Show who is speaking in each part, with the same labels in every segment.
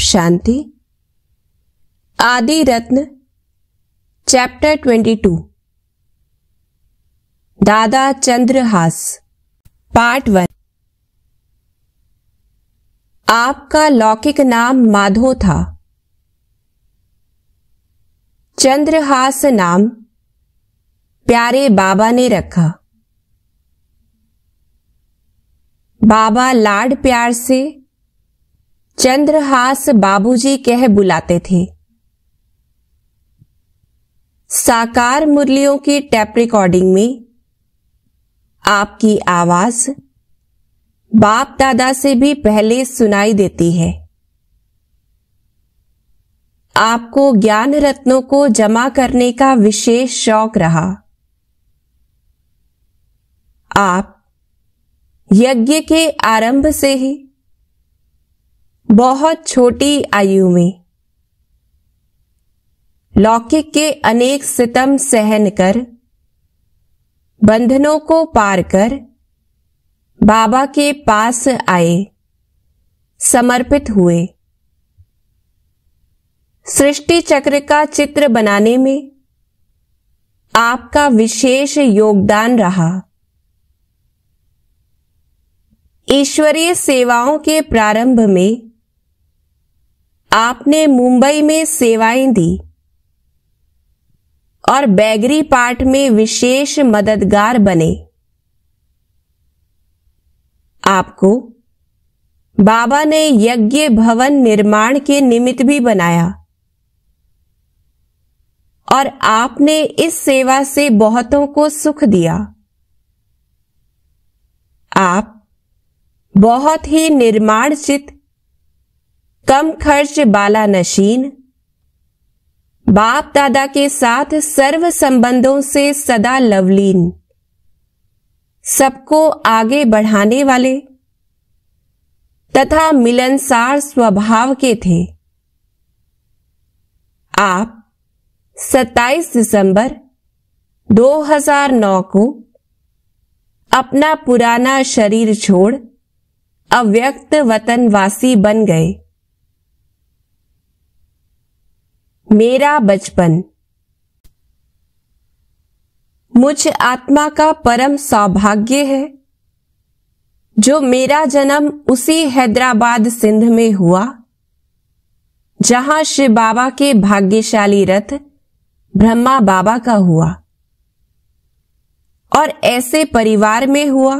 Speaker 1: शांति आदि रत्न chapter twenty two दादा Chandrahas part one आपका लौकिक नाम माधो था चंद्रहास नाम प्यारे बाबा ने रखा बाबा लाड प्यार से चंद्रहास बाबूजी कह बुलाते थे साकार मुरलियों की टैप रिकॉर्डिंग में आपकी आवाज बाप दादा से भी पहले सुनाई देती है आपको ज्ञान रत्नों को जमा करने का विशेष शौक रहा आप यज्ञ के आरंभ से ही बहुत छोटी आयु में लौकिक के अनेक सितम सहन कर बंधनों को पार कर बाबा के पास आए समर्पित हुए सृष्टि चक्र का चित्र बनाने में आपका विशेष योगदान रहा ईश्वरीय सेवाओं के प्रारंभ में आपने मुंबई में सेवाएं दी और बैगरी पाठ में विशेष मददगार बने आपको बाबा ने यज्ञ भवन निर्माण के निमित्त भी बनाया और आपने इस सेवा से बहुतों को सुख दिया आप बहुत ही निर्माण चित्त कम खर्च बाला नशीन बाप दादा के साथ सर्व संबंधों से सदा लवलीन सबको आगे बढ़ाने वाले तथा मिलनसार स्वभाव के थे आप 27 दिसंबर 2009 को अपना पुराना शरीर छोड़ अव्यक्त वतनवासी बन गए मेरा बचपन मुझ आत्मा का परम सौभाग्य है जो मेरा जन्म उसी हैदराबाद सिंध में हुआ जहां शिव बाबा के भाग्यशाली रथ ब्रह्मा बाबा का हुआ और ऐसे परिवार में हुआ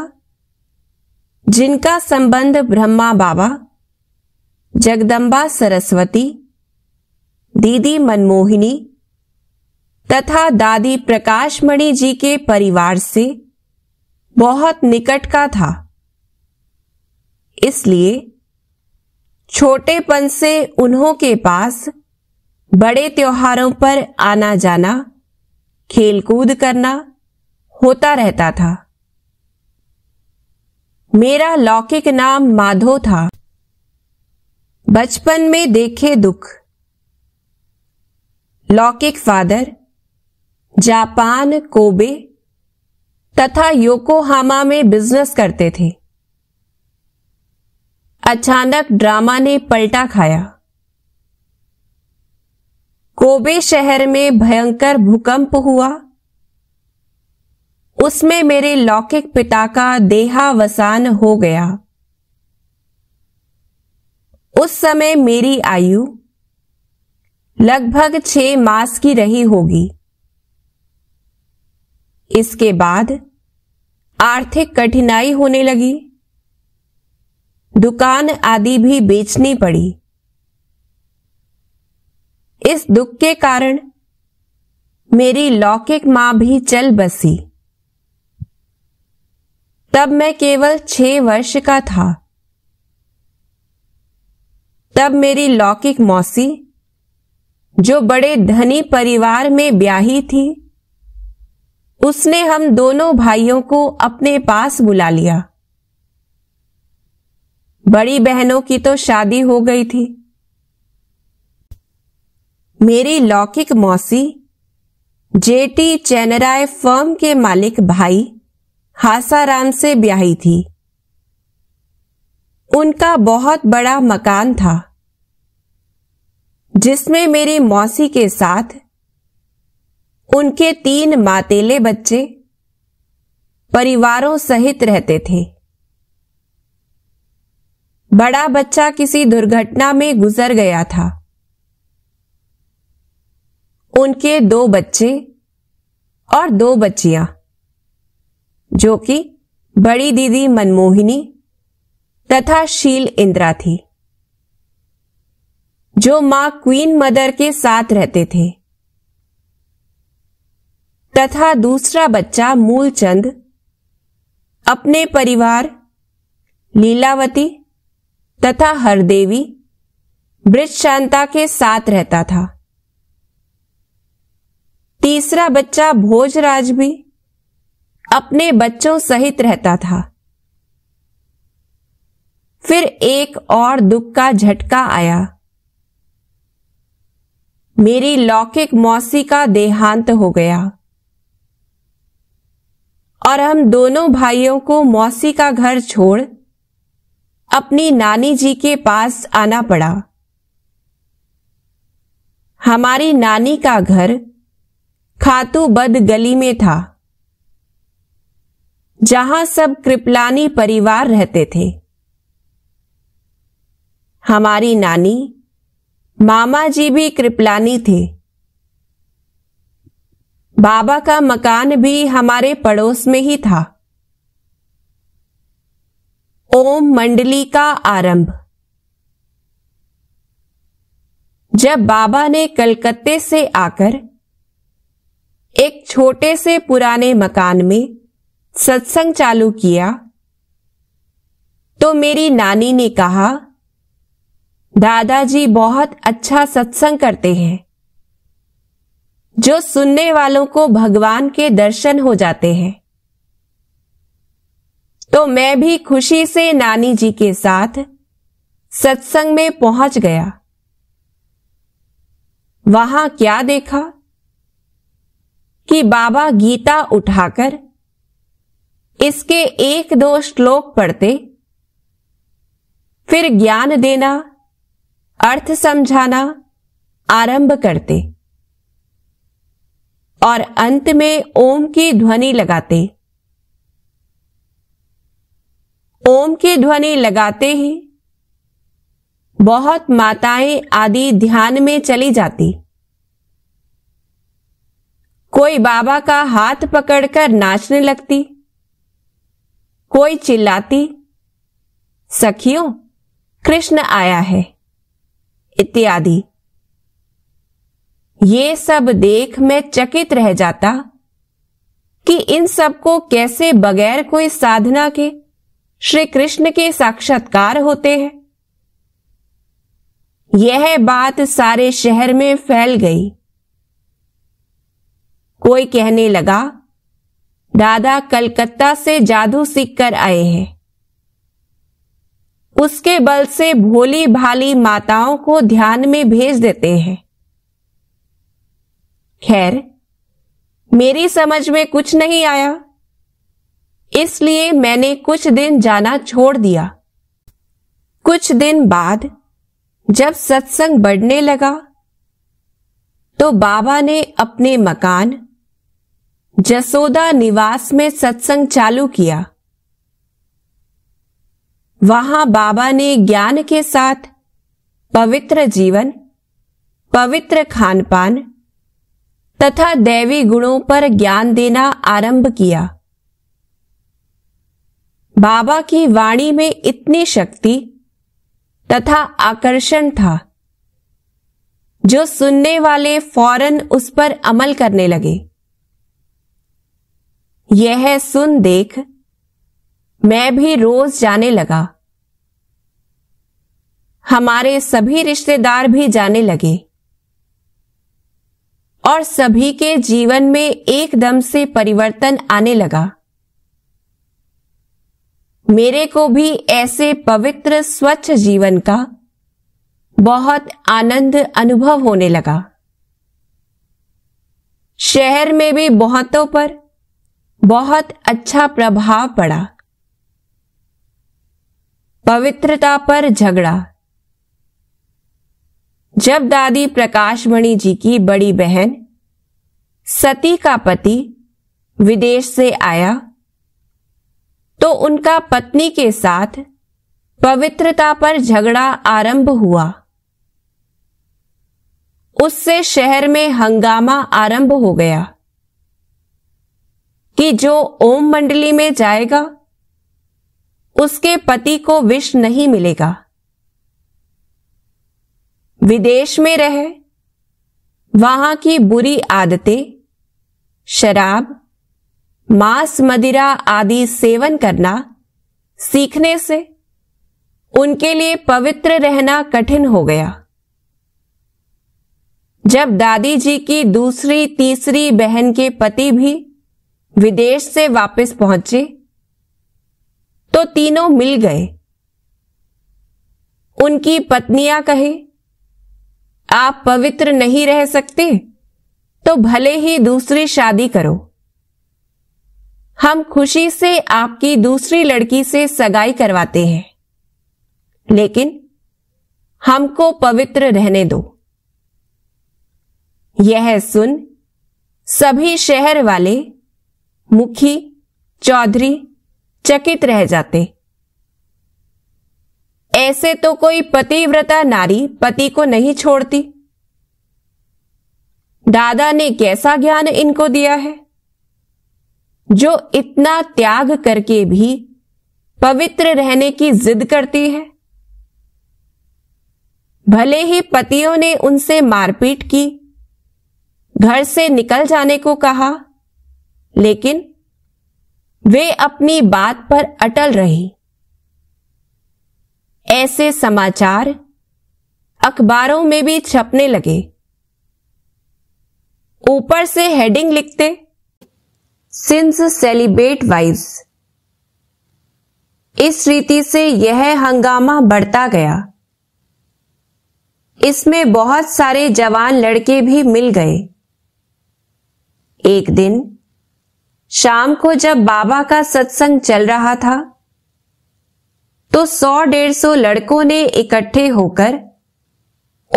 Speaker 1: जिनका संबंध ब्रह्मा बाबा जगदम्बा सरस्वती दीदी मनमोहिनी तथा दादी प्रकाशमणि जी के परिवार से बहुत निकट का था इसलिए छोटेपन से उन्हों के पास बड़े त्योहारों पर आना जाना खेलकूद करना होता रहता था मेरा लौकिक नाम माधो था बचपन में देखे दुख लौकिक फादर जापान कोबे तथा योकोहामा में बिजनेस करते थे अचानक ड्रामा ने पलटा खाया कोबे शहर में भयंकर भूकंप हुआ उसमें मेरे लौकिक पिता का देहावसान हो गया उस समय मेरी आयु लगभग छह मास की रही होगी इसके बाद आर्थिक कठिनाई होने लगी दुकान आदि भी बेचनी पड़ी इस दुख के कारण मेरी लौकिक मां भी चल बसी तब मैं केवल छह वर्ष का था तब मेरी लौकिक मौसी जो बड़े धनी परिवार में ब्याही थी उसने हम दोनों भाइयों को अपने पास बुला लिया बड़ी बहनों की तो शादी हो गई थी मेरी लौकिक मौसी जेटी चैनराय फर्म के मालिक भाई हासाराम से ब्याही थी उनका बहुत बड़ा मकान था जिसमें मेरी मौसी के साथ उनके तीन मातेले बच्चे परिवारों सहित रहते थे बड़ा बच्चा किसी दुर्घटना में गुजर गया था उनके दो बच्चे और दो बच्चियां जो कि बड़ी दीदी मनमोहिनी तथा शील इंद्रा थी जो मां क्वीन मदर के साथ रहते थे तथा दूसरा बच्चा मूलचंद अपने परिवार लीलावती तथा हरदेवी ब्रज शांता के साथ रहता था तीसरा बच्चा भोजराज भी अपने बच्चों सहित रहता था फिर एक और दुख का झटका आया मेरी लौकिक मौसी का देहांत हो गया और हम दोनों भाइयों को मौसी का घर छोड़ अपनी नानी जी के पास आना पड़ा हमारी नानी का घर खातूबद गली में था जहां सब कृपलानी परिवार रहते थे हमारी नानी मामा जी भी कृपलानी थे बाबा का मकान भी हमारे पड़ोस में ही था ओम मंडली का आरंभ जब बाबा ने कलकत्ते से आकर एक छोटे से पुराने मकान में सत्संग चालू किया तो मेरी नानी ने कहा दादाजी बहुत अच्छा सत्संग करते हैं जो सुनने वालों को भगवान के दर्शन हो जाते हैं तो मैं भी खुशी से नानी जी के साथ सत्संग में पहुंच गया वहां क्या देखा कि बाबा गीता उठाकर इसके एक दो श्लोक पढ़ते फिर ज्ञान देना अर्थ समझाना आरंभ करते और अंत में ओम की ध्वनि लगाते ओम की ध्वनि लगाते ही बहुत माताएं आदि ध्यान में चली जाती कोई बाबा का हाथ पकड़कर नाचने लगती कोई चिल्लाती सखियों कृष्ण आया है इत्यादि ये सब देख मैं चकित रह जाता कि इन सबको कैसे बगैर कोई साधना के श्री कृष्ण के साक्षात्कार होते हैं यह बात सारे शहर में फैल गई कोई कहने लगा दादा कलकत्ता से जादू सीख कर आए हैं उसके बल से भोली भाली माताओं को ध्यान में भेज देते हैं खैर मेरी समझ में कुछ नहीं आया इसलिए मैंने कुछ दिन जाना छोड़ दिया कुछ दिन बाद जब सत्संग बढ़ने लगा तो बाबा ने अपने मकान जसोदा निवास में सत्संग चालू किया वहां बाबा ने ज्ञान के साथ पवित्र जीवन पवित्र खान पान तथा दैवी गुणों पर ज्ञान देना आरंभ किया बाबा की वाणी में इतनी शक्ति तथा आकर्षण था जो सुनने वाले फौरन उस पर अमल करने लगे यह सुन देख मैं भी रोज जाने लगा हमारे सभी रिश्तेदार भी जाने लगे और सभी के जीवन में एकदम से परिवर्तन आने लगा मेरे को भी ऐसे पवित्र स्वच्छ जीवन का बहुत आनंद अनुभव होने लगा शहर में भी बहुतों पर बहुत अच्छा प्रभाव पड़ा पवित्रता पर झगड़ा जब दादी प्रकाशमणि जी की बड़ी बहन सती का पति विदेश से आया तो उनका पत्नी के साथ पवित्रता पर झगड़ा आरंभ हुआ उससे शहर में हंगामा आरंभ हो गया कि जो ओम मंडली में जाएगा उसके पति को विष नहीं मिलेगा विदेश में रहे वहां की बुरी आदतें शराब मांस मदिरा आदि सेवन करना सीखने से उनके लिए पवित्र रहना कठिन हो गया जब दादी जी की दूसरी तीसरी बहन के पति भी विदेश से वापस पहुंचे तो तीनों मिल गए उनकी पत्नियां कहे आप पवित्र नहीं रह सकते तो भले ही दूसरी शादी करो हम खुशी से आपकी दूसरी लड़की से सगाई करवाते हैं लेकिन हमको पवित्र रहने दो यह सुन सभी शहर वाले मुखी चौधरी चकित रह जाते ऐसे तो कोई पतिव्रता नारी पति को नहीं छोड़ती दादा ने कैसा ज्ञान इनको दिया है जो इतना त्याग करके भी पवित्र रहने की जिद करती है भले ही पतियों ने उनसे मारपीट की घर से निकल जाने को कहा लेकिन वे अपनी बात पर अटल रहे ऐसे समाचार अखबारों में भी छपने लगे ऊपर से हेडिंग लिखते सिंस सेलिब्रेट वाइव्स इस रीति से यह हंगामा बढ़ता गया इसमें बहुत सारे जवान लड़के भी मिल गए एक दिन शाम को जब बाबा का सत्संग चल रहा था तो सौ डेढ़ सौ लड़कों ने इकट्ठे होकर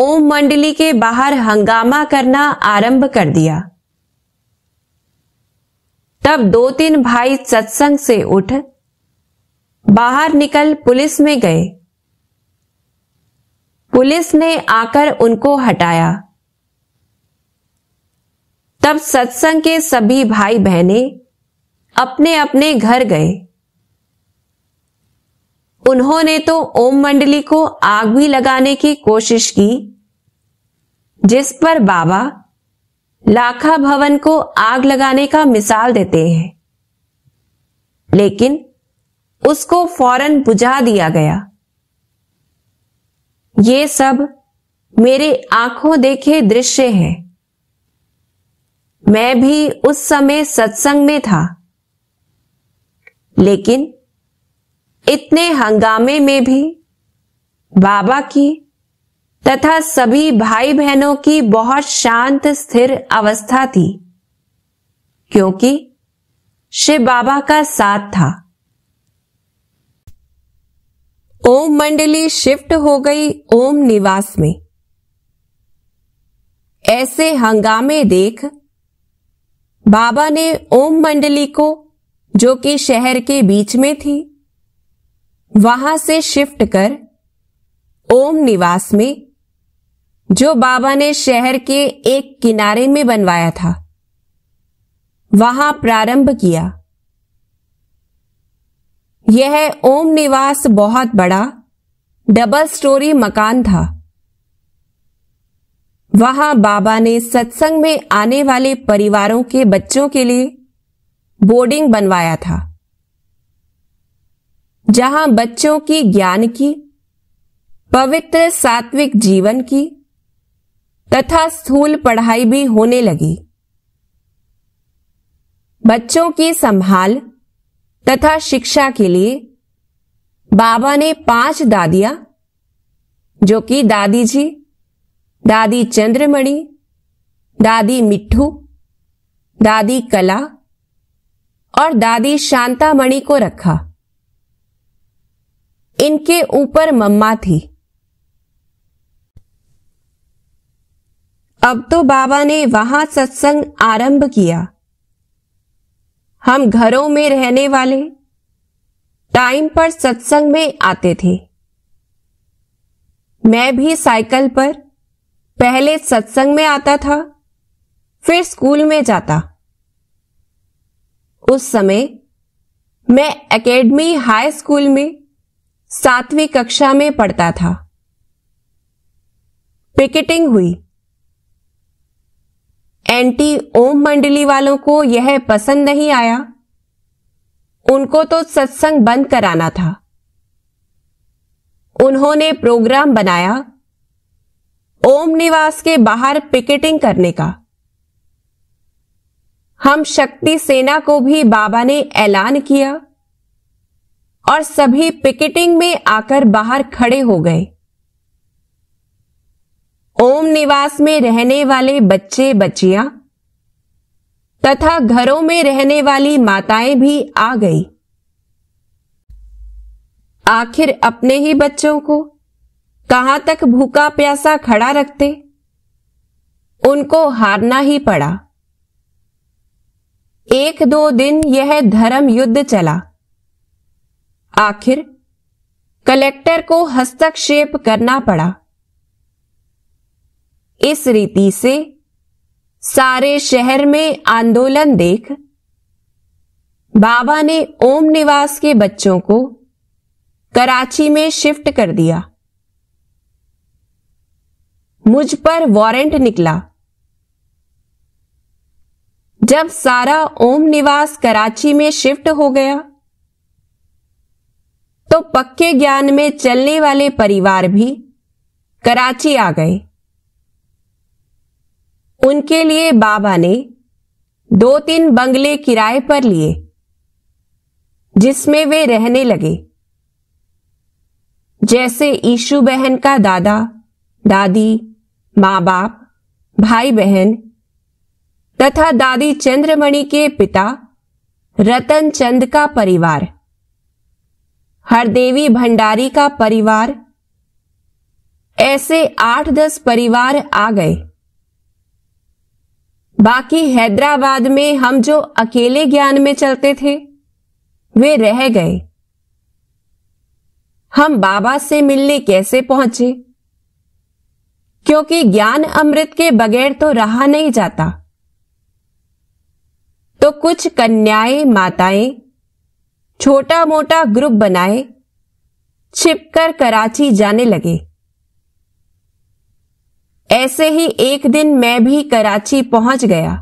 Speaker 1: ओम मंडली के बाहर हंगामा करना आरंभ कर दिया तब दो तीन भाई सत्संग से उठ बाहर निकल पुलिस में गए पुलिस ने आकर उनको हटाया तब सत्संग के सभी भाई बहने अपने अपने घर गए उन्होंने तो ओम मंडली को आग भी लगाने की कोशिश की जिस पर बाबा लाखा भवन को आग लगाने का मिसाल देते हैं लेकिन उसको फौरन बुझा दिया गया ये सब मेरे आंखों देखे दृश्य हैं मैं भी उस समय सत्संग में था लेकिन इतने हंगामे में भी बाबा की तथा सभी भाई बहनों की बहुत शांत स्थिर अवस्था थी क्योंकि शिव बाबा का साथ था ओम मंडली शिफ्ट हो गई ओम निवास में ऐसे हंगामे देख बाबा ने ओम मंडली को जो कि शहर के बीच में थी वहां से शिफ्ट कर ओम निवास में जो बाबा ने शहर के एक किनारे में बनवाया था वहां प्रारंभ किया यह ओम निवास बहुत बड़ा डबल स्टोरी मकान था वहां बाबा ने सत्संग में आने वाले परिवारों के बच्चों के लिए बोर्डिंग बनवाया था जहां बच्चों की ज्ञान की पवित्र सात्विक जीवन की तथा स्थूल पढ़ाई भी होने लगी बच्चों की संभाल तथा शिक्षा के लिए बाबा ने पांच दादियां जो कि दादी जी दादी चंद्रमणि दादी मिट्ठू दादी कला और दादी शांतामणि को रखा इनके ऊपर मम्मा थी अब तो बाबा ने वहां सत्संग आरंभ किया हम घरों में रहने वाले टाइम पर सत्संग में आते थे मैं भी साइकिल पर पहले सत्संग में आता था फिर स्कूल में जाता उस समय मैं एकेडमी हाई स्कूल में सातवीं कक्षा में पढ़ता था पिकेटिंग हुई एंटी ओम मंडली वालों को यह पसंद नहीं आया उनको तो सत्संग बंद कराना था उन्होंने प्रोग्राम बनाया ओम निवास के बाहर पिकेटिंग करने का हम शक्ति सेना को भी बाबा ने ऐलान किया और सभी पिकेटिंग में आकर बाहर खड़े हो गए ओम निवास में रहने वाले बच्चे बच्चियां तथा घरों में रहने वाली माताएं भी आ गई आखिर अपने ही बच्चों को कहां तक भूखा प्यासा खड़ा रखते उनको हारना ही पड़ा एक दो दिन यह धर्म युद्ध चला आखिर कलेक्टर को हस्तक्षेप करना पड़ा इस रीति से सारे शहर में आंदोलन देख बाबा ने ओम निवास के बच्चों को कराची में शिफ्ट कर दिया मुझ पर वारंट निकला जब सारा ओम निवास कराची में शिफ्ट हो गया तो पक्के ज्ञान में चलने वाले परिवार भी कराची आ गए उनके लिए बाबा ने दो तीन बंगले किराए पर लिए जिसमें वे रहने लगे जैसे ईशु बहन का दादा दादी माँ बाप भाई बहन तथा दादी चंद्रमणि के पिता रतन चंद का परिवार हरदेवी भंडारी का परिवार ऐसे आठ दस परिवार आ गए बाकी हैदराबाद में हम जो अकेले ज्ञान में चलते थे वे रह गए हम बाबा से मिलने कैसे पहुंचे क्योंकि ज्ञान अमृत के बगैर तो रहा नहीं जाता तो कुछ कन्याएं माताएं छोटा मोटा ग्रुप बनाए छिपकर कराची जाने लगे ऐसे ही एक दिन मैं भी कराची पहुंच गया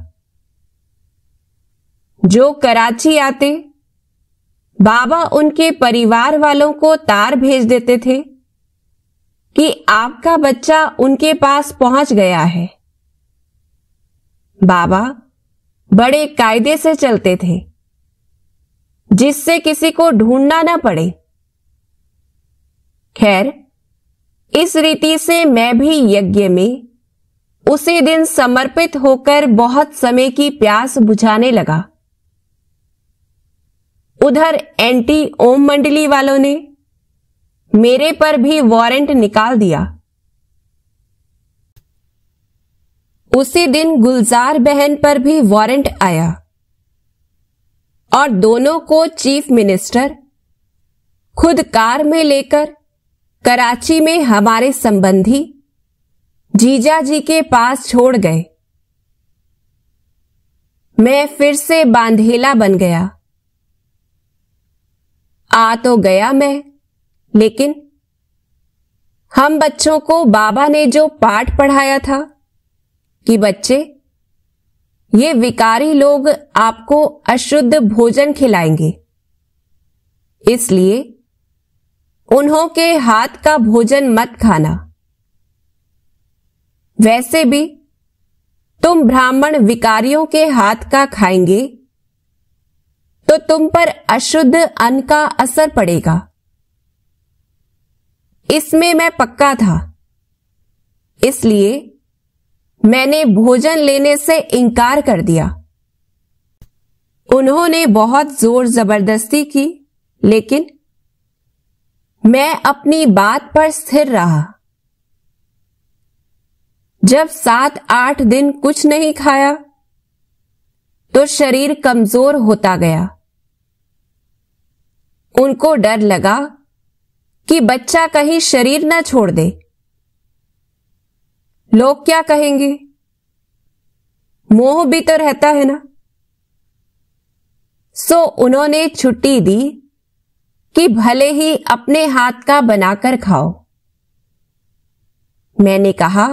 Speaker 1: जो कराची आते बाबा उनके परिवार वालों को तार भेज देते थे कि आपका बच्चा उनके पास पहुंच गया है बाबा बड़े कायदे से चलते थे जिससे किसी को ढूंढना ना पड़े खैर इस रीति से मैं भी यज्ञ में उसी दिन समर्पित होकर बहुत समय की प्यास बुझाने लगा उधर एंटी ओम मंडली वालों ने मेरे पर भी वारंट निकाल दिया उसी दिन गुलजार बहन पर भी वारंट आया और दोनों को चीफ मिनिस्टर खुद कार में लेकर कराची में हमारे संबंधी जीजा जी के पास छोड़ गए मैं फिर से बांधेला बन गया आ तो गया मैं लेकिन हम बच्चों को बाबा ने जो पाठ पढ़ाया था कि बच्चे ये विकारी लोग आपको अशुद्ध भोजन खिलाएंगे इसलिए उन्हों के हाथ का भोजन मत खाना वैसे भी तुम ब्राह्मण विकारियों के हाथ का खाएंगे तो तुम पर अशुद्ध अन्न का असर पड़ेगा इसमें मैं पक्का था इसलिए मैंने भोजन लेने से इनकार कर दिया उन्होंने बहुत जोर जबरदस्ती की लेकिन मैं अपनी बात पर स्थिर रहा जब सात आठ दिन कुछ नहीं खाया तो शरीर कमजोर होता गया उनको डर लगा कि बच्चा कहीं शरीर न छोड़ दे लोग क्या कहेंगे मोह भी तो रहता है ना सो उन्होंने छुट्टी दी कि भले ही अपने हाथ का बनाकर खाओ मैंने कहा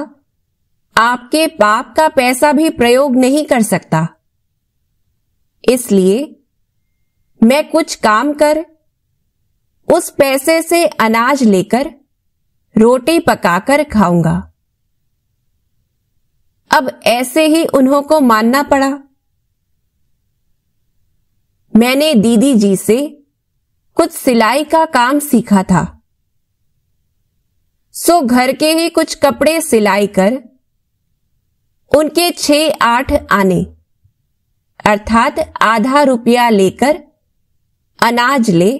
Speaker 1: आपके पाप का पैसा भी प्रयोग नहीं कर सकता इसलिए मैं कुछ काम कर उस पैसे से अनाज लेकर रोटी पकाकर खाऊंगा अब ऐसे ही उन्हों को मानना पड़ा मैंने दीदी जी से कुछ सिलाई का काम सीखा था सो घर के ही कुछ कपड़े सिलाई कर उनके छह आठ आने अर्थात आधा रुपया लेकर अनाज ले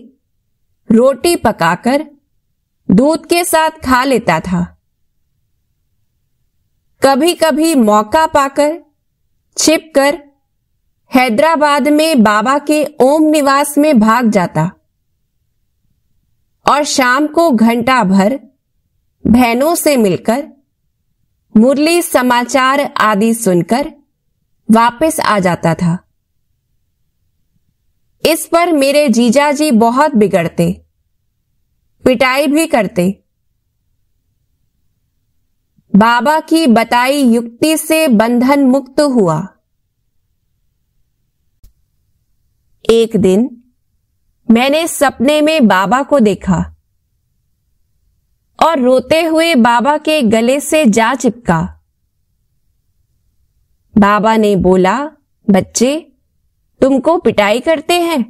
Speaker 1: रोटी पकाकर दूध के साथ खा लेता था कभी कभी मौका पाकर छिपकर हैदराबाद में बाबा के ओम निवास में भाग जाता और शाम को घंटा भर बहनों से मिलकर मुरली समाचार आदि सुनकर वापस आ जाता था इस पर मेरे जीजा जी बहुत बिगड़ते पिटाई भी करते बाबा की बताई युक्ति से बंधन मुक्त हुआ एक दिन मैंने सपने में बाबा को देखा और रोते हुए बाबा के गले से जा चिपका बाबा ने बोला बच्चे तुमको पिटाई करते हैं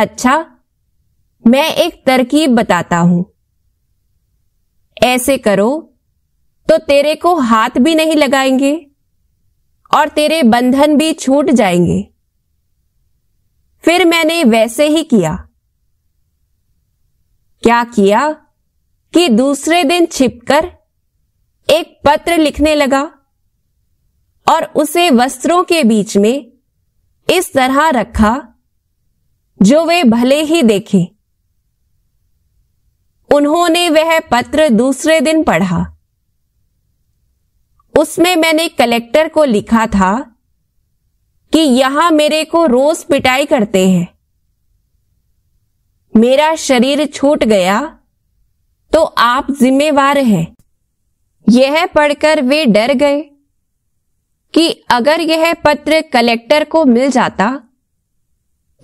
Speaker 1: अच्छा मैं एक तरकीब बताता हूं ऐसे करो तो तेरे को हाथ भी नहीं लगाएंगे और तेरे बंधन भी छूट जाएंगे फिर मैंने वैसे ही किया क्या किया कि दूसरे दिन छिपकर एक पत्र लिखने लगा और उसे वस्त्रों के बीच में इस तरह रखा जो वे भले ही देखें उन्होंने वह पत्र दूसरे दिन पढ़ा उसमें मैंने कलेक्टर को लिखा था कि यहां मेरे को रोज पिटाई करते हैं मेरा शरीर छूट गया तो आप जिम्मेवार हैं यह पढ़कर वे डर गए कि अगर यह पत्र कलेक्टर को मिल जाता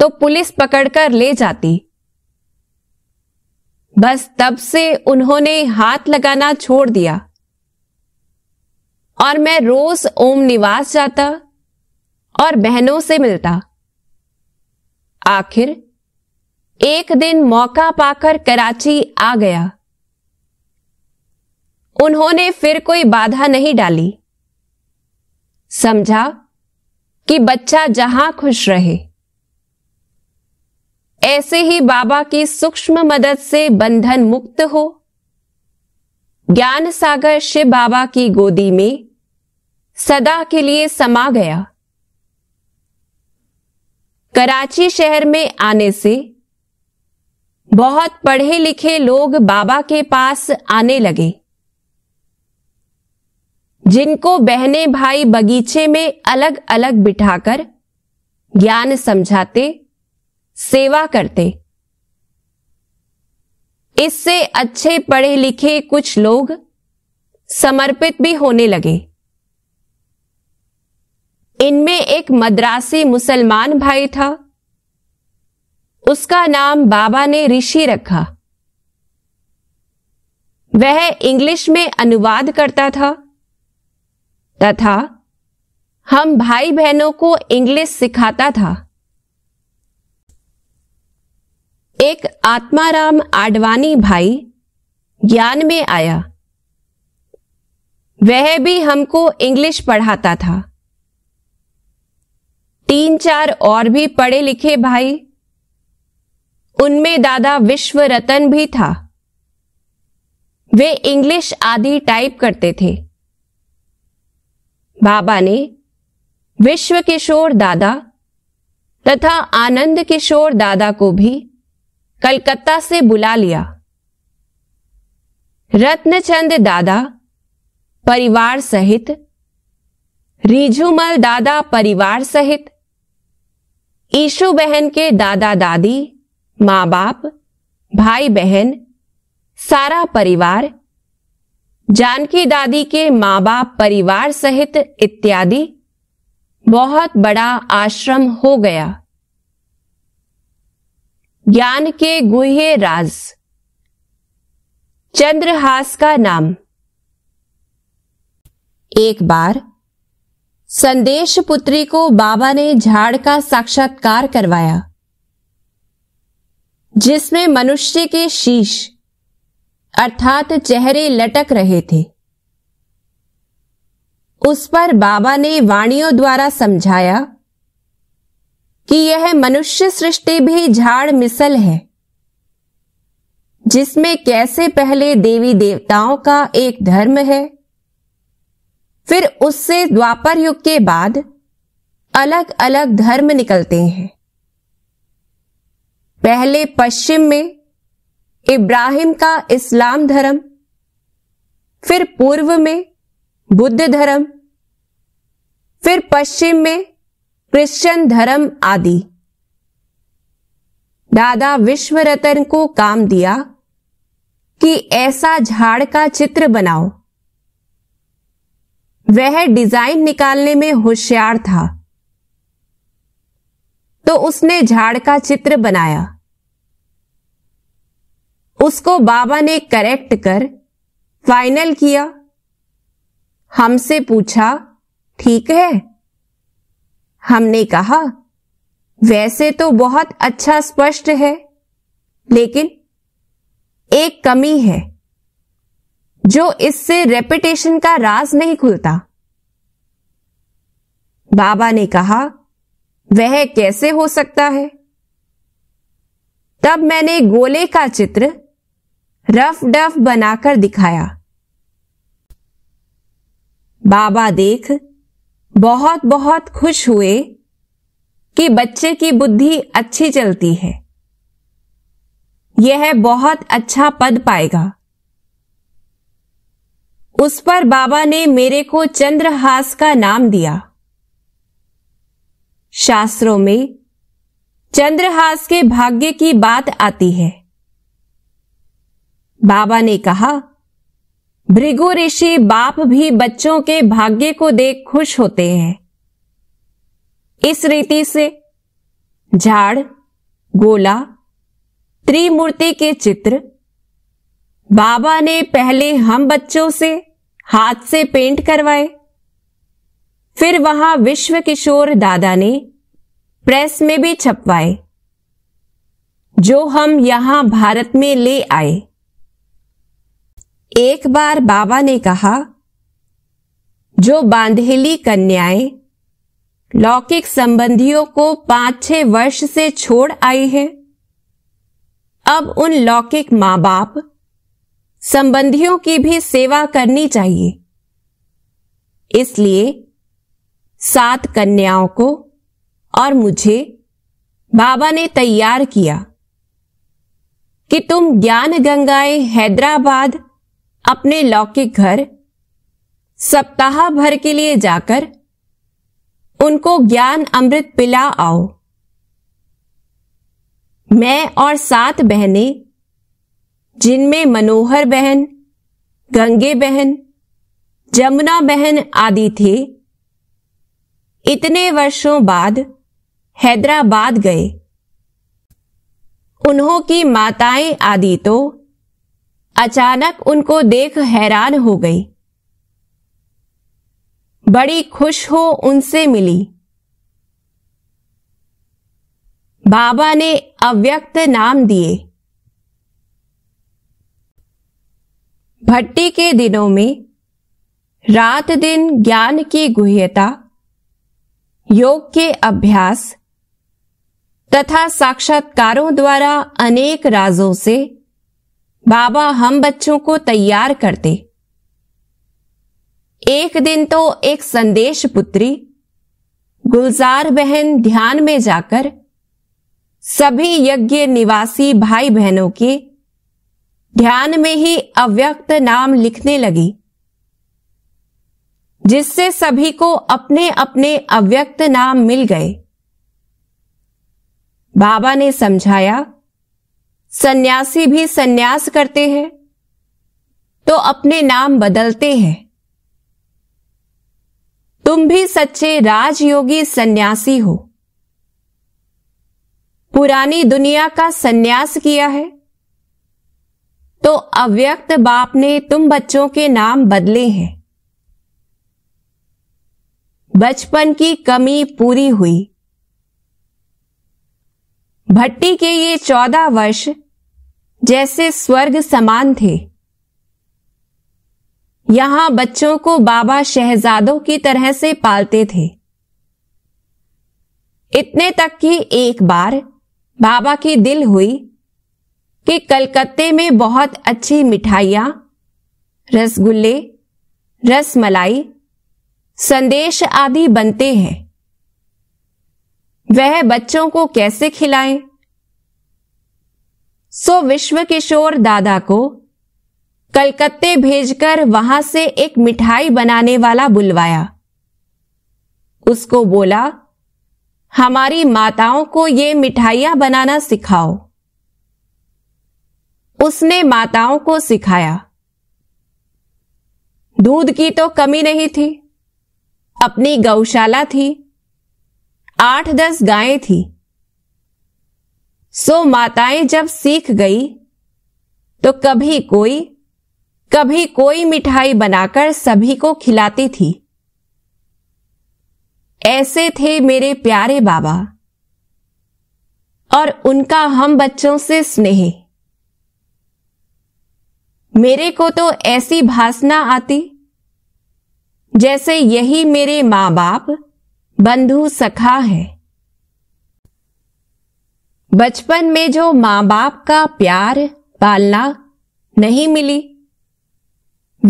Speaker 1: तो पुलिस पकड़कर ले जाती बस तब से उन्होंने हाथ लगाना छोड़ दिया और मैं रोज ओम निवास जाता और बहनों से मिलता आखिर एक दिन मौका पाकर कराची आ गया उन्होंने फिर कोई बाधा नहीं डाली समझा कि बच्चा जहां खुश रहे ऐसे ही बाबा की सूक्ष्म मदद से बंधन मुक्त हो ज्ञान सागर शिव बाबा की गोदी में सदा के लिए समा गया कराची शहर में आने से बहुत पढ़े लिखे लोग बाबा के पास आने लगे जिनको बहने भाई बगीचे में अलग अलग बिठाकर ज्ञान समझाते सेवा करते इससे अच्छे पढ़े लिखे कुछ लोग समर्पित भी होने लगे इनमें एक मद्रासी मुसलमान भाई था उसका नाम बाबा ने ऋषि रखा वह इंग्लिश में अनुवाद करता था तथा हम भाई बहनों को इंग्लिश सिखाता था एक आत्माराम आडवाणी भाई ज्ञान में आया वह भी हमको इंग्लिश पढ़ाता था तीन चार और भी पढ़े लिखे भाई उनमें दादा विश्व रतन भी था वे इंग्लिश आदि टाइप करते थे बाबा ने विश्व किशोर दादा तथा आनंद किशोर दादा को भी कलकत्ता से बुला लिया रत्नचंद दादा परिवार सहित रिझुमल दादा परिवार सहित ईशु बहन के दादा दादी माँ बाप भाई बहन सारा परिवार जानकी दादी के माँ बाप परिवार सहित इत्यादि बहुत बड़ा आश्रम हो गया ज्ञान के गुह्य राज चंद्रहास का नाम एक बार संदेश पुत्री को बाबा ने झाड़ का साक्षात्कार करवाया जिसमें मनुष्य के शीश अर्थात चेहरे लटक रहे थे उस पर बाबा ने वाणियों द्वारा समझाया कि यह मनुष्य सृष्टि भी झाड़ मिसल है जिसमें कैसे पहले देवी देवताओं का एक धर्म है फिर उससे द्वापर युग के बाद अलग अलग धर्म निकलते हैं पहले पश्चिम में इब्राहिम का इस्लाम धर्म फिर पूर्व में बुद्ध धर्म फिर पश्चिम में क्रिश्चियन धर्म आदि दादा विश्व रतन को काम दिया कि ऐसा झाड़ का चित्र बनाओ वह डिजाइन निकालने में होशियार था तो उसने झाड़ का चित्र बनाया उसको बाबा ने करेक्ट कर फाइनल किया हमसे पूछा ठीक है हमने कहा वैसे तो बहुत अच्छा स्पष्ट है लेकिन एक कमी है जो इससे रेपिटेशन का राज नहीं खुलता बाबा ने कहा वह कैसे हो सकता है तब मैंने गोले का चित्र रफ डफ बनाकर दिखाया बाबा देख बहुत बहुत खुश हुए कि बच्चे की बुद्धि अच्छी चलती है यह बहुत अच्छा पद पाएगा उस पर बाबा ने मेरे को चंद्रहास का नाम दिया शास्त्रों में चंद्रहास के भाग्य की बात आती है बाबा ने कहा भृगु ऋषि बाप भी बच्चों के भाग्य को देख खुश होते हैं इस रीति से झाड़ गोला त्रिमूर्ति के चित्र बाबा ने पहले हम बच्चों से हाथ से पेंट करवाए फिर वहां विश्व किशोर दादा ने प्रेस में भी छपवाए जो हम यहां भारत में ले आए एक बार बाबा ने कहा जो बांधेली कन्याएं लौकिक संबंधियों को पांच छह वर्ष से छोड़ आई है अब उन लौकिक मां बाप संबंधियों की भी सेवा करनी चाहिए इसलिए सात कन्याओं को और मुझे बाबा ने तैयार किया कि तुम ज्ञान गंगाए हैदराबाद अपने लौकिक घर सप्ताह भर के लिए जाकर उनको ज्ञान अमृत पिला आओ मैं और सात बहनें जिनमें मनोहर बहन गंगे बहन जमुना बहन आदि थे इतने वर्षों बाद हैदराबाद गए उन्हों की माताएं आदि तो अचानक उनको देख हैरान हो गई बड़ी खुश हो उनसे मिली बाबा ने अव्यक्त नाम दिए भट्टी के दिनों में रात दिन ज्ञान की गुह्यता योग के अभ्यास तथा साक्षात्कारों द्वारा अनेक राजों से बाबा हम बच्चों को तैयार करते एक दिन तो एक संदेश पुत्री गुलजार बहन ध्यान में जाकर सभी यज्ञ निवासी भाई बहनों के ध्यान में ही अव्यक्त नाम लिखने लगी जिससे सभी को अपने अपने अव्यक्त नाम मिल गए बाबा ने समझाया सन्यासी भी सन्यास करते हैं तो अपने नाम बदलते हैं तुम भी सच्चे राजयोगी सन्यासी हो पुरानी दुनिया का सन्यास किया है तो अव्यक्त बाप ने तुम बच्चों के नाम बदले हैं बचपन की कमी पूरी हुई भट्टी के ये चौदह वर्ष जैसे स्वर्ग समान थे यहां बच्चों को बाबा शहजादों की तरह से पालते थे इतने तक कि एक बार बाबा की दिल हुई कि कलकत्ते में बहुत अच्छी मिठाइया रसगुल्ले रसमलाई संदेश आदि बनते हैं वह बच्चों को कैसे खिलाएं सो विश्व किशोर दादा को कलकत्ते भेजकर वहां से एक मिठाई बनाने वाला बुलवाया उसको बोला हमारी माताओं को ये मिठाइयां बनाना सिखाओ उसने माताओं को सिखाया दूध की तो कमी नहीं थी अपनी गौशाला थी आठ दस गायें थी सो माताएं जब सीख गई तो कभी कोई कभी कोई मिठाई बनाकर सभी को खिलाती थी ऐसे थे मेरे प्यारे बाबा और उनका हम बच्चों से स्नेह मेरे को तो ऐसी भासना आती जैसे यही मेरे मां बाप बंधु सखा है बचपन में जो मां बाप का प्यार पालना नहीं मिली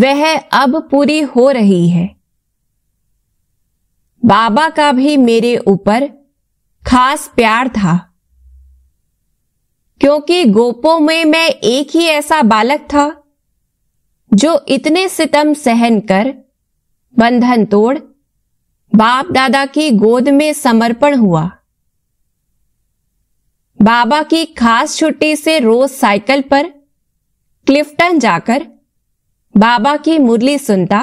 Speaker 1: वह अब पूरी हो रही है बाबा का भी मेरे ऊपर खास प्यार था क्योंकि गोपो में मैं एक ही ऐसा बालक था जो इतने सितम सहन कर बंधन तोड़ बाप दादा की गोद में समर्पण हुआ बाबा की खास छुट्टी से रोज साइकिल पर क्लिफ्टन जाकर बाबा की मुरली सुनता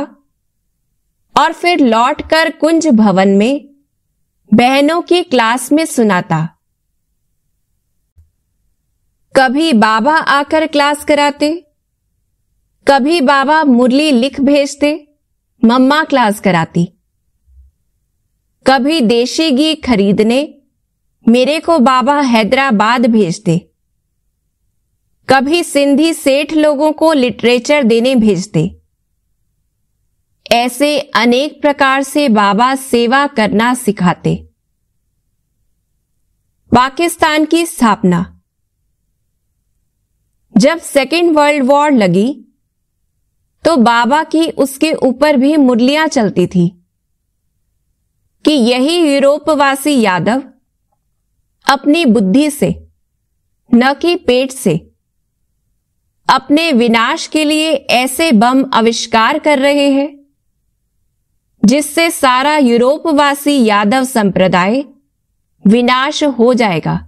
Speaker 1: और फिर लौटकर कुंज भवन में बहनों की क्लास में सुनाता कभी बाबा आकर क्लास कराते कभी बाबा मुरली लिख भेजते मम्मा क्लास कराती कभी देशी घी खरीदने मेरे को बाबा हैदराबाद भेज दे कभी सिंधी सेठ लोगों को लिटरेचर देने भेज दे ऐसे अनेक प्रकार से बाबा सेवा करना सिखाते पाकिस्तान की स्थापना जब सेकेंड वर्ल्ड वॉर लगी तो बाबा की उसके ऊपर भी मुरलियां चलती थी कि यही यूरोपवासी यादव अपनी बुद्धि से न कि पेट से अपने विनाश के लिए ऐसे बम आविष्कार कर रहे हैं जिससे सारा यूरोपवासी यादव संप्रदाय विनाश हो जाएगा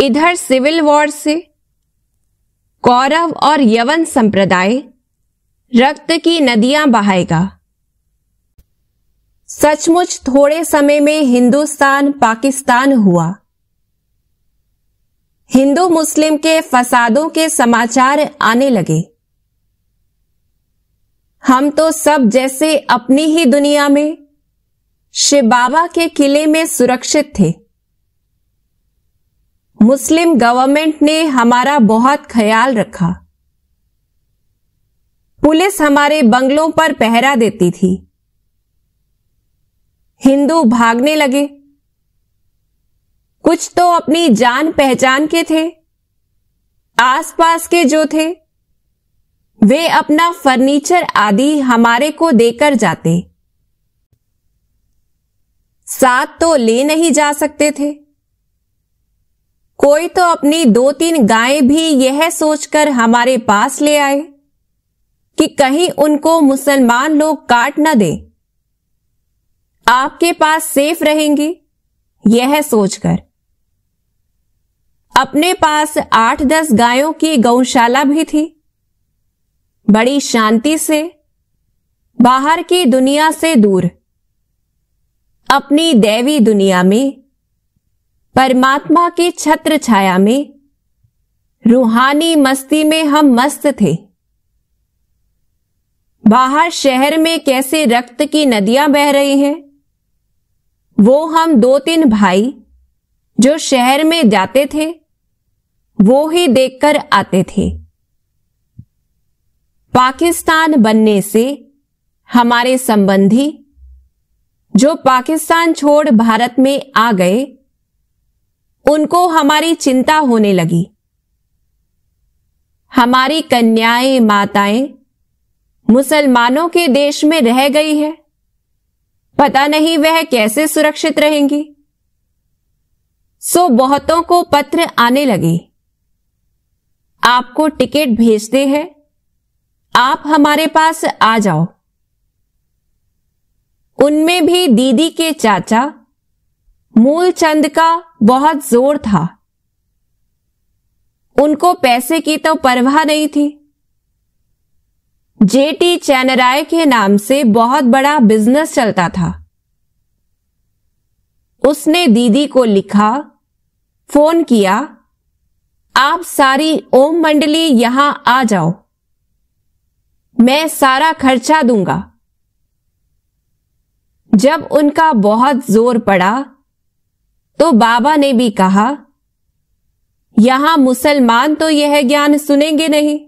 Speaker 1: इधर सिविल वॉर से कौरव और यवन संप्रदाय रक्त की नदियां बहाएगा सचमुच थोड़े समय में हिंदुस्तान पाकिस्तान हुआ हिंदू मुस्लिम के फसादों के समाचार आने लगे हम तो सब जैसे अपनी ही दुनिया में शिव बाबा के किले में सुरक्षित थे मुस्लिम गवर्नमेंट ने हमारा बहुत ख्याल रखा पुलिस हमारे बंगलों पर पहरा देती थी हिंदू भागने लगे कुछ तो अपनी जान पहचान के थे आसपास के जो थे वे अपना फर्नीचर आदि हमारे को देकर जाते साथ तो ले नहीं जा सकते थे कोई तो अपनी दो तीन गायें भी यह सोचकर हमारे पास ले आए कि कहीं उनको मुसलमान लोग काट न दें आपके पास सेफ रहेंगी यह सोचकर अपने पास आठ दस गायों की गौशाला भी थी बड़ी शांति से बाहर की दुनिया से दूर अपनी दैवी दुनिया में परमात्मा की छत्र छाया में रूहानी मस्ती में हम मस्त थे बाहर शहर में कैसे रक्त की नदियां बह रही हैं वो हम दो तीन भाई जो शहर में जाते थे वो ही देखकर आते थे पाकिस्तान बनने से हमारे संबंधी जो पाकिस्तान छोड़ भारत में आ गए उनको हमारी चिंता होने लगी हमारी कन्याएं माताएं मुसलमानों के देश में रह गई है पता नहीं वह कैसे सुरक्षित रहेंगी सो बहुतों को पत्र आने लगे आपको टिकट भेजते हैं आप हमारे पास आ जाओ उनमें भी दीदी के चाचा मूलचंद का बहुत जोर था उनको पैसे की तो परवाह नहीं थी जेटी चैनराय के नाम से बहुत बड़ा बिजनेस चलता था उसने दीदी को लिखा फोन किया आप सारी ओम मंडली यहां आ जाओ मैं सारा खर्चा दूंगा जब उनका बहुत जोर पड़ा तो बाबा ने भी कहा यहां मुसलमान तो यह ज्ञान सुनेंगे नहीं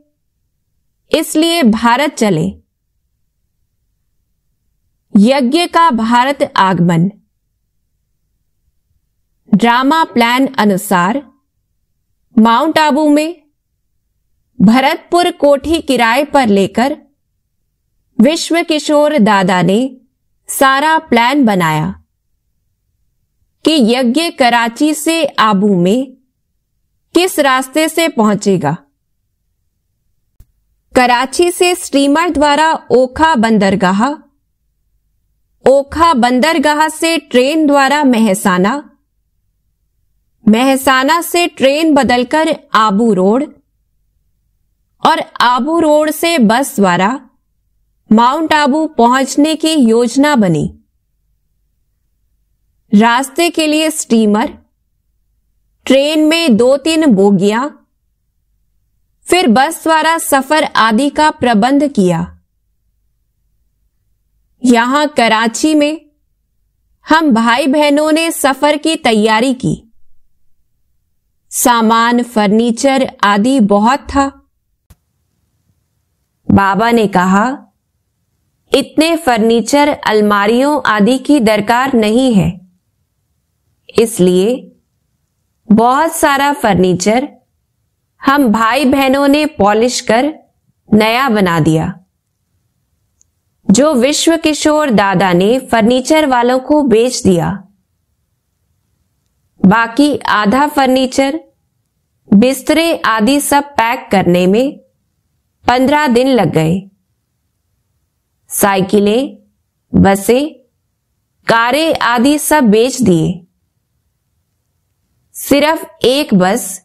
Speaker 1: इसलिए भारत चले यज्ञ का भारत आगमन ड्रामा प्लान अनुसार माउंट आबू में भरतपुर कोठी किराए पर लेकर विश्व किशोर दादा ने सारा प्लान बनाया कि यज्ञ कराची से आबू में किस रास्ते से पहुंचेगा कराची से स्टीमर द्वारा ओखा बंदरगाह ओखा बंदरगाह से ट्रेन द्वारा महसाना महसाना से ट्रेन बदलकर आबू रोड और आबू रोड से बस द्वारा माउंट आबू पहुंचने की योजना बनी रास्ते के लिए स्टीमर ट्रेन में दो तीन बोगियां फिर बस द्वारा सफर आदि का प्रबंध किया यहां कराची में हम भाई बहनों ने सफर की तैयारी की सामान फर्नीचर आदि बहुत था बाबा ने कहा इतने फर्नीचर अलमारियों आदि की दरकार नहीं है इसलिए बहुत सारा फर्नीचर हम भाई बहनों ने पॉलिश कर नया बना दिया जो विश्व किशोर दादा ने फर्नीचर वालों को बेच दिया बाकी आधा फर्नीचर बिस्तरे आदि सब पैक करने में पंद्रह दिन लग गए साइकिलें बसें कारें आदि सब बेच दिए सिर्फ एक बस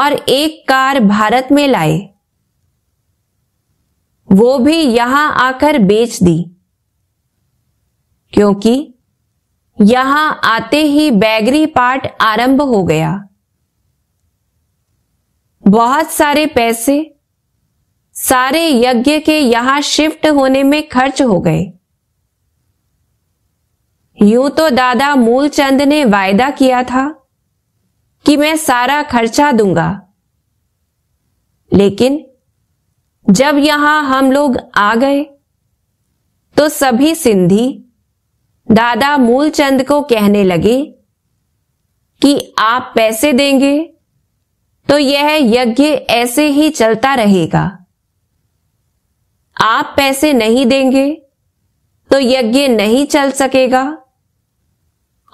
Speaker 1: और एक कार भारत में लाए वो भी यहां आकर बेच दी क्योंकि यहां आते ही बैगरी पार्ट आरंभ हो गया बहुत सारे पैसे सारे यज्ञ के यहां शिफ्ट होने में खर्च हो गए यूं तो दादा मूलचंद ने वायदा किया था कि मैं सारा खर्चा दूंगा लेकिन जब यहां हम लोग आ गए तो सभी सिंधी दादा मूलचंद को कहने लगे कि आप पैसे देंगे तो यह यज्ञ ऐसे ही चलता रहेगा आप पैसे नहीं देंगे तो यज्ञ नहीं चल सकेगा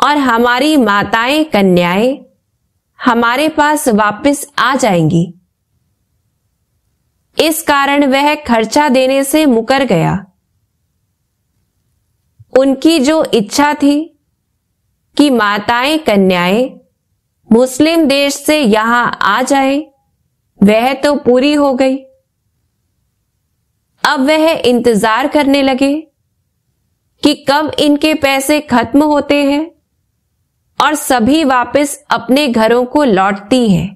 Speaker 1: और हमारी माताएं कन्याएं हमारे पास वापस आ जाएंगी इस कारण वह खर्चा देने से मुकर गया उनकी जो इच्छा थी कि माताएं कन्याएं मुस्लिम देश से यहां आ जाए वह तो पूरी हो गई अब वह इंतजार करने लगे कि कब इनके पैसे खत्म होते हैं और सभी वापस अपने घरों को लौटती हैं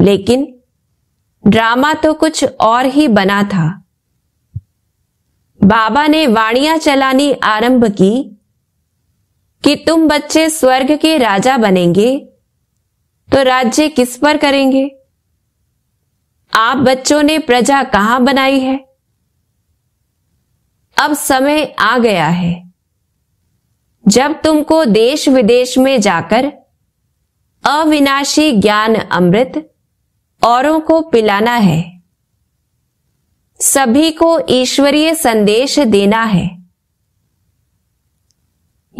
Speaker 1: लेकिन ड्रामा तो कुछ और ही बना था बाबा ने वाणिया चलानी आरंभ की कि तुम बच्चे स्वर्ग के राजा बनेंगे तो राज्य किस पर करेंगे आप बच्चों ने प्रजा कहां बनाई है अब समय आ गया है जब तुमको देश विदेश में जाकर अविनाशी ज्ञान अमृत औरों को पिलाना है सभी को ईश्वरीय संदेश देना है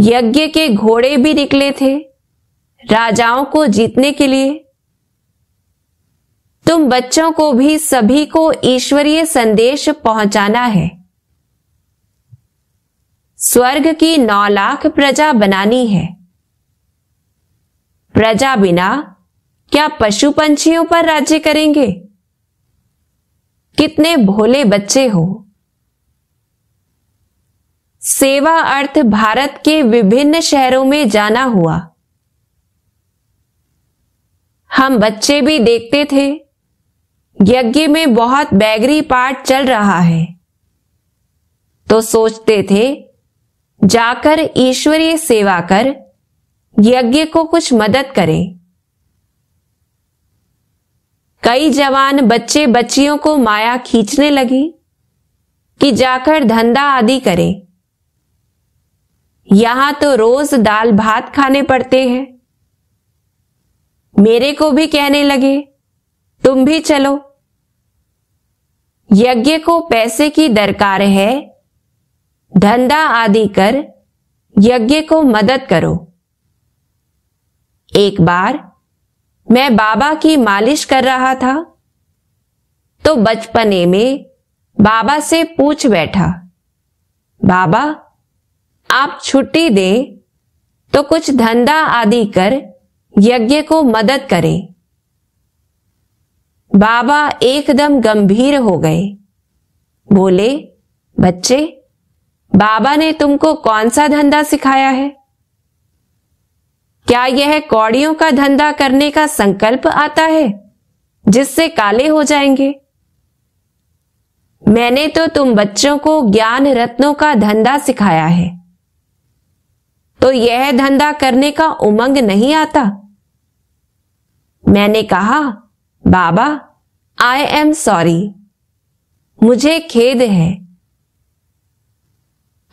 Speaker 1: यज्ञ के घोड़े भी निकले थे राजाओं को जीतने के लिए तुम बच्चों को भी सभी को ईश्वरीय संदेश पहुंचाना है स्वर्ग की नौ लाख प्रजा बनानी है प्रजा बिना क्या पशु पंछियों पर राज्य करेंगे कितने भोले बच्चे हो सेवा अर्थ भारत के विभिन्न शहरों में जाना हुआ हम बच्चे भी देखते थे यज्ञ में बहुत बैगरी पाठ चल रहा है तो सोचते थे जाकर ईश्वरीय सेवा कर यज्ञ को कुछ मदद करें कई जवान बच्चे बच्चियों को माया खींचने लगी कि जाकर धंधा आदि करें यहां तो रोज दाल भात खाने पड़ते हैं मेरे को भी कहने लगे तुम भी चलो यज्ञ को पैसे की दरकार है धंधा आदि कर यज्ञ को मदद करो एक बार मैं बाबा की मालिश कर रहा था तो बचपने में बाबा से पूछ बैठा बाबा आप छुट्टी दे तो कुछ धंधा आदि कर यज्ञ को मदद करें बाबा एकदम गंभीर हो गए बोले बच्चे बाबा ने तुमको कौन सा धंधा सिखाया है क्या यह कौड़ियों का धंधा करने का संकल्प आता है जिससे काले हो जाएंगे मैंने तो तुम बच्चों को ज्ञान रत्नों का धंधा सिखाया है तो यह धंधा करने का उमंग नहीं आता मैंने कहा बाबा आई एम सॉरी मुझे खेद है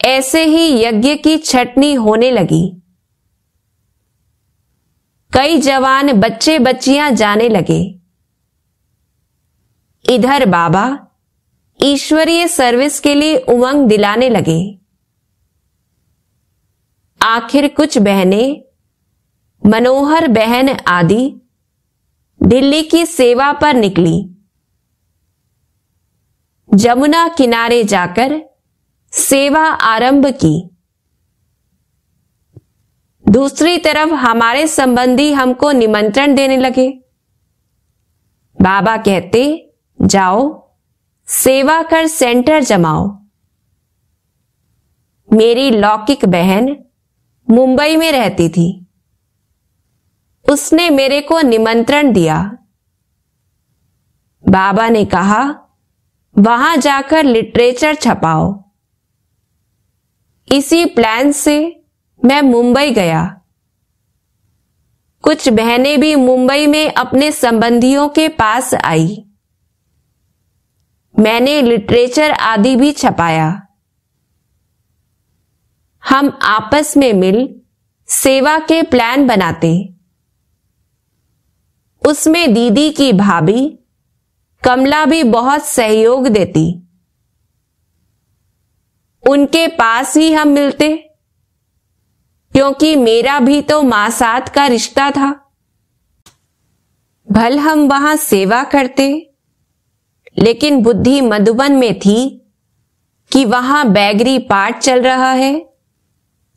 Speaker 1: ऐसे ही यज्ञ की छटनी होने लगी कई जवान बच्चे बच्चियां जाने लगे इधर बाबा ईश्वरीय सर्विस के लिए उमंग दिलाने लगे आखिर कुछ बहने मनोहर बहन आदि दिल्ली की सेवा पर निकली जमुना किनारे जाकर सेवा आरंभ की दूसरी तरफ हमारे संबंधी हमको निमंत्रण देने लगे बाबा कहते जाओ सेवा कर सेंटर जमाओ मेरी लौकिक बहन मुंबई में रहती थी उसने मेरे को निमंत्रण दिया बाबा ने कहा वहां जाकर लिटरेचर छपाओ इसी प्लान से मैं मुंबई गया कुछ बहनें भी मुंबई में अपने संबंधियों के पास आई मैंने लिटरेचर आदि भी छपाया हम आपस में मिल सेवा के प्लान बनाते उसमें दीदी की भाभी कमला भी बहुत सहयोग देती उनके पास ही हम मिलते क्योंकि मेरा भी तो मां का रिश्ता था भल हम वहां सेवा करते लेकिन बुद्धि मधुबन में थी कि वहां बैगरी पाठ चल रहा है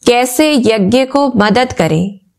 Speaker 1: कैसे यज्ञ को मदद करें